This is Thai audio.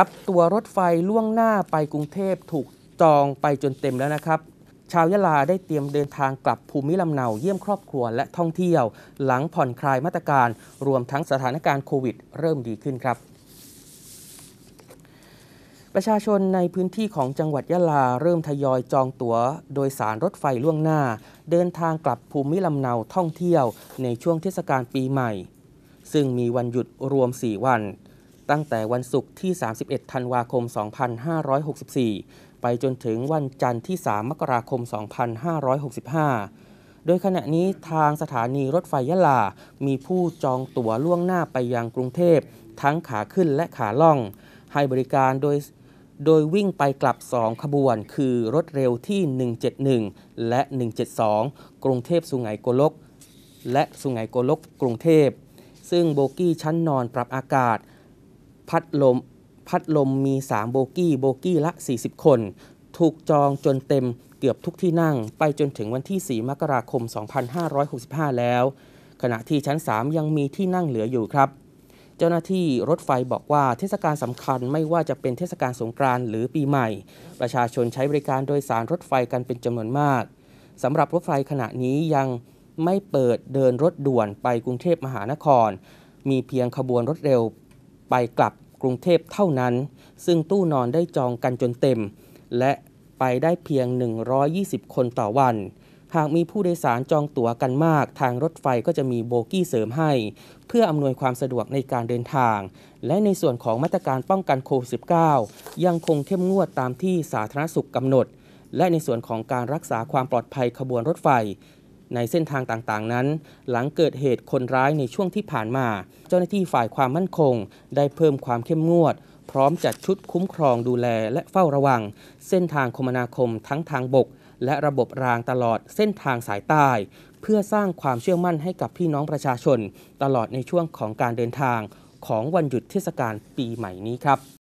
ครับตัวรถไฟล่วงหน้าไปกรุงเทพถูกจองไปจนเต็มแล้วนะครับ ชาวยะลาได้เตรียมเดินทางกลับภูมิลำเนาเยี่ยมครอบครัวและท่องเที่ยวหลังผ่อนคลายมาตรการ รวมทั้งสถานการณ์โควิด เริ่มดีขึ้นครับ ประชาชนในพื้นที่ของจังหวัดยะลาเริ่มทยอยจองตั๋ว โดยสารรถไฟล่วงหน้า เดินทางกลับภูมิลำเนาท่องเที่ยวในช่วงเทศกาลปีใหม่ ซึ่งมีวันหยุดรวม4วันตั้งแต่วันศุกร์ที่ 31ธันวาคม 2564 ไปจนถึงวันจันทร์ที่ 3 มกราคม 2565 โดยขณะนี้ทางสถานีรถไฟยะลา มีผู้จองตั๋วล่วงหน้าไปยังกรุงเทพ ทั้งขาขึ้นและขาล่อง ให้บริการโดยโดยวิ่งไปกลับ 2 ขบวน คือรถเร็วที่ 171 และ 172 กรุงเทพสุไหงโกลก และสุไหงโกลกกรุงเทพ ซึ่งโบกี้ชั้นนอนปรับอากาศพัดลมพัดลมมี 3 โบกี้โบกี้ละ 40 คน ถูกจองจนเต็มเกือบทุกที่นั่ง ไปจนถึงวันที่ 4 มกราคม 2565 แล้ว ขณะที่ชั้น 3 ยังมีที่นั่งเหลืออยู่ครับ เจ้าหน้าที่รถไฟบอกว่าเทศกาลสำคัญไม่ว่าจะเป็นเทศกาลสงกรานต์หรือปีใหม่ ประชาชนใช้บริการโดยสารรถไฟกันเป็นจำนวนมากสำหรับรถไฟขณะนี้ยังไม่เปิดเดินรถด่วนไปกรุงเทพมหานคร มีเพียงขบวนรถเร็วไปกลับกรุงเทพเท่านั้น ซึ่งตู้นอนได้จองกันจนเต็ม และไปได้เพียง 120 คนต่อวัน หากมีผู้โดยสารจองตั๋วกันมาก ทางรถไฟก็จะมีโบกี้เสริมให้ เพื่ออำนวยความสะดวกในการเดินทาง และในส่วนของมาตรการป้องกันโควิด -19 ยังคงเข้มงวดตามที่สาธารณสุขกำหนด และในส่วนของการรักษาความปลอดภัยขบวนรถไฟในเส้นทางต่างๆ นั้น หลังเกิดเหตุคนร้ายในช่วงที่ผ่านมา เจ้าหน้าที่ฝ่ายความมั่นคง ได้เพิ่มความเข้มงวด พร้อมจัดชุดคุ้มครองดูแลและเฝ้าระวัง เส้นทางคมนาคม ทั้งทางบก และระบบรางตลอดเส้นทางสายใต้ เพื่อสร้างความเชื่อมั่นให้กับพี่น้องประชาชน ตลอดในช่วงของการเดินทาง ของวันหยุดเทศกาลปีใหม่นี้ครับ